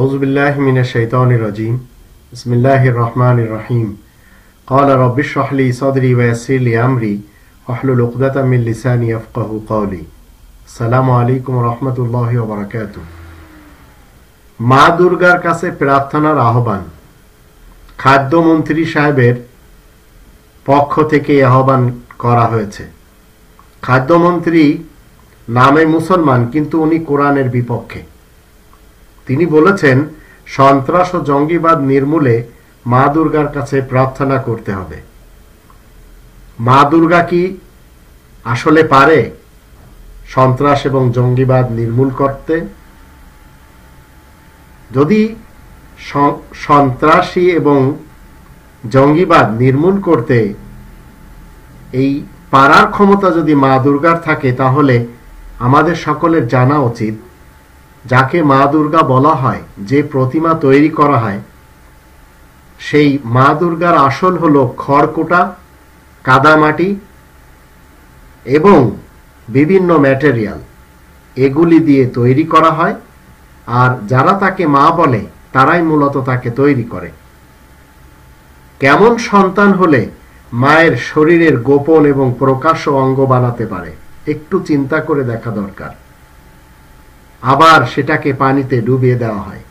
আউজুবিল্লাহ মিনা শৈতানির রাজিম ইসমিল্লাহির রহমানির রহিম قال رب اشرح لي صدري ويسر لي امري واحلل عقدة من لساني يفقهوا قولي সালামু আলাইকুম রহমতুল্লাহ বারাকাতু মা দুর্গার কাছে প্রার্থনার আহ্বান খাদ্যমন্ত্রী সাহেবের পক্ষ থেকে আহ্বান করা হয়েছে খাদ্যমন্ত্রী নামে মুসলমান কিন্তু উনি কোরআনের বিপক্ষে তিনি বলেছেন সন্ত্রাস ও জঙ্গিবাদ নির্মূলে মা দুর্গার কাছে প্রার্থনা করতে হবে মা দুর্গা কি আসলে পারে সন্ত্রাস এবং জঙ্গিবাদ নির্মূল করতে যদি সন্ত্রাসী এবং জঙ্গিবাদ নির্মূল করতে এই পারার ক্ষমতা যদি মা দুর্গার থাকে তাহলে আমাদের সকলের জানা উচিত যাকে মা দুর্গা বলা হয় যে প্রতিমা তৈরি করা হয় সেই মা দুর্গার আসল হল খড়কোটা কাদামাটি এবং বিভিন্ন ম্যাটেরিয়াল এগুলি দিয়ে তৈরি করা হয় আর যারা তাকে মা বলে তারাই মূলত তাকে তৈরি করে কেমন সন্তান হলে মায়ের শরীরের গোপন এবং প্রকাশ্য অঙ্গ বানাতে পারে একটু চিন্তা করে দেখা দরকার আবার সেটাকে পানিতে ডুবিয়ে দেওয়া হয়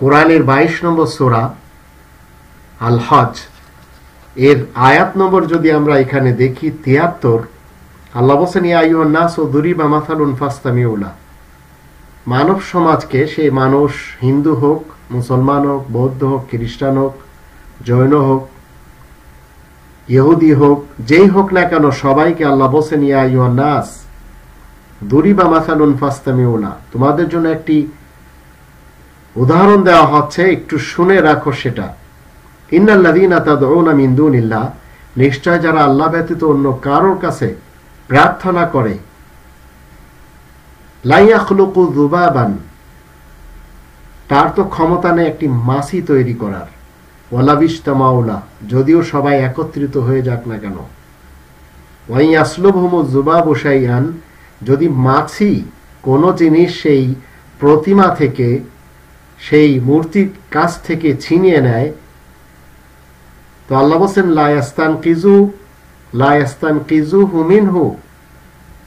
কোরআনের বাইশ নম্বর সোরা আল হজ এর আয়াত নম্বর যদি আমরা এখানে দেখি তিয়াত্তর আল্লাহ বসেন ইয়াইনাস ও দুরিবা মাথালুন ফাস্তামিউলা মানব সমাজকে সে মানুষ হিন্দু হোক মুসলমান হোক বৌদ্ধ হোক খ্রিস্টান হোক জৈন হোক ইহুদি হোক যেই হোক না কেন সবাইকে আল্লাহ বসেন ইয়াইনাস দুরিবা মাসালুন ফাস্তামিউলা তোমাদের জন্য একটি উদাহরণ দেওয়া হচ্ছে একটু শুনে রাখো সেটা ইন্নাল্লাযীনা তাদউনা মিন দুনিল্লাহ নিশ্চয় যারা আল্লাহ ব্যতীত অন্য কারোর কাছে প্রার্থনা করে লাইয়াখলুকু যুবাবান তার তো ক্ষমতা নেই একটি মাসি তৈরি করার ওয়ালাবিস্তামাউলা যদিও সবাই একত্রিত হয়ে যাক না কেন ওয়াই ওয়াইয়াসলুবহুমু যুবাবু শাইআন যদি মাছি কোনো জিনিস সেই প্রতিমা থেকে সেই মূর্তির কাছ থেকে ছিনিয়ে নেয় তো আল্লাহ বলছেন লায়াস্তান কিজু লায়াস্তান কিজু হুমিন হু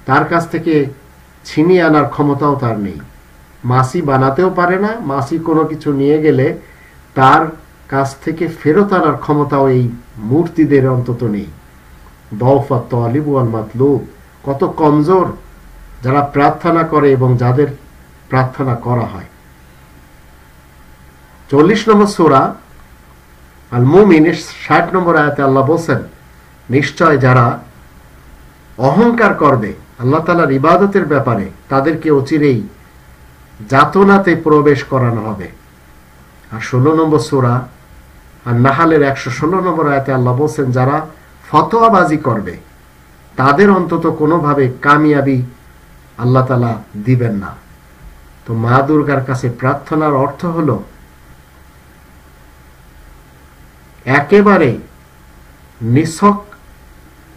তার কাছ থেকে ছিনিয়ে আনার ক্ষমতাও তার নেই মাসি বানাতেও পারে না মাসি কোনো কিছু নিয়ে গেলে তার কাছ থেকে ফেরত আনার ক্ষমতাও এই মূর্তিদের অন্তত নেই দফা তলিবুয়াল মাতলুব কত কমজোর যারা প্রার্থনা করে এবং যাদের প্রার্থনা করা হয় চল্লিশ নম্বর সোরা আল মুমিন ষাট নম্বর আয়াতে আল্লাহ বলছেন নিশ্চয় যারা অহংকার করবে আল্লাহ তালার ইবাদতের ব্যাপারে তাদেরকে অচিরেই যাতনাতে প্রবেশ করানো হবে আর ষোলো নম্বর সোরা আর নাহালের একশো ষোলো নম্বর আয়াতে আল্লাহ বলছেন যারা ফতোয়াবাজি করবে তাদের অন্তত কোনোভাবে কামিয়াবি আল্লাহ তালা দিবেন না তো মা দুর্গার কাছে প্রার্থনার অর্থ হল একেবারে নিছক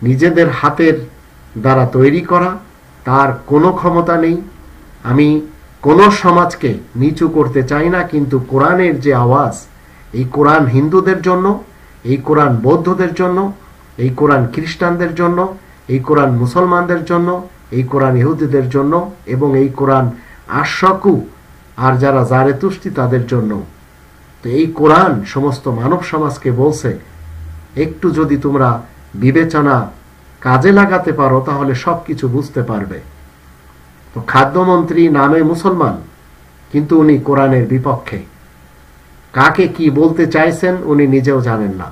নিজেদের হাতের দ্বারা তৈরি করা তার কোনো ক্ষমতা নেই আমি কোনো সমাজকে নিচু করতে চাই না কিন্তু কোরআনের যে আওয়াজ এই কোরআন হিন্দুদের জন্য এই কোরআন বৌদ্ধদের জন্য এই কোরআন খ্রিস্টানদের জন্য এই কোরআন মুসলমানদের জন্য এই কোরআন ইহুদিদের জন্য এবং এই কোরআন আশাকু আর যারা জারে তুষ্টি তাদের জন্য তো এই কোরআন সমস্ত মানব সমাজকে বলছে একটু যদি তোমরা বিবেচনা কাজে লাগাতে পারো তাহলে সব কিছু বুঝতে পারবে তো খাদ্যমন্ত্রী নামে মুসলমান কিন্তু উনি কোরআনের বিপক্ষে কাকে কি বলতে চাইছেন উনি নিজেও জানেন না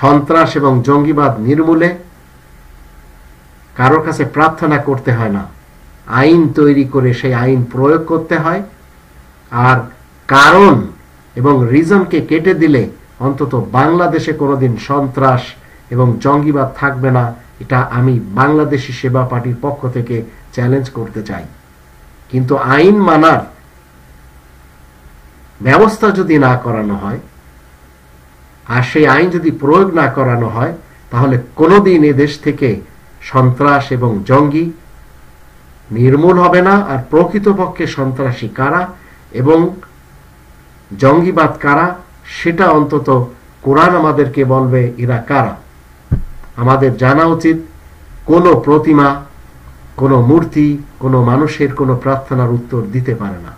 সন্ত্রাস এবং জঙ্গিবাদ নির্মূলে কারোর কাছে প্রার্থনা করতে হয় না আইন তৈরি করে সেই আইন প্রয়োগ করতে হয় আর কারণ এবং রিজনকে কেটে দিলে অন্তত বাংলাদেশে কোনোদিন সন্ত্রাস এবং জঙ্গিবাদ থাকবে না এটা আমি বাংলাদেশি সেবা পার্টির পক্ষ থেকে চ্যালেঞ্জ করতে চাই কিন্তু আইন মানার ব্যবস্থা যদি না করানো হয় আর সেই আইন যদি প্রয়োগ না করানো হয় তাহলে কোনোদিন এদেশ থেকে সন্ত্রাস এবং জঙ্গি নির্মূল হবে না আর প্রকৃতপক্ষে সন্ত্রাসী কারা এবং জঙ্গিবাদ কারা সেটা অন্তত কোরআন আমাদেরকে বলবে এরা কারা আমাদের জানা উচিত কোনো প্রতিমা কোনো মূর্তি কোনো মানুষের কোনো প্রার্থনার উত্তর দিতে পারে না